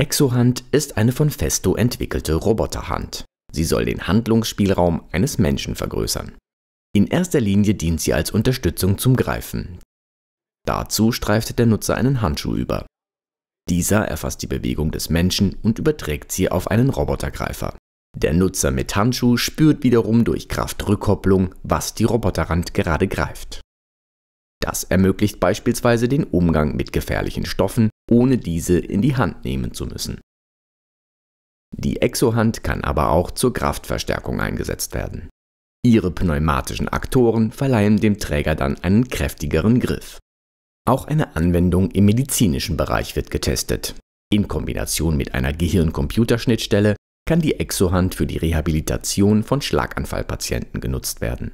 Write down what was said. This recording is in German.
Exohand ist eine von Festo entwickelte Roboterhand. Sie soll den Handlungsspielraum eines Menschen vergrößern. In erster Linie dient sie als Unterstützung zum Greifen. Dazu streift der Nutzer einen Handschuh über. Dieser erfasst die Bewegung des Menschen und überträgt sie auf einen Robotergreifer. Der Nutzer mit Handschuh spürt wiederum durch Kraftrückkopplung, was die Roboterhand gerade greift. Das ermöglicht beispielsweise den Umgang mit gefährlichen Stoffen, ohne diese in die Hand nehmen zu müssen. Die Exohand kann aber auch zur Kraftverstärkung eingesetzt werden. Ihre pneumatischen Aktoren verleihen dem Träger dann einen kräftigeren Griff. Auch eine Anwendung im medizinischen Bereich wird getestet. In Kombination mit einer Gehirn-Computerschnittstelle kann die Exohand für die Rehabilitation von Schlaganfallpatienten genutzt werden.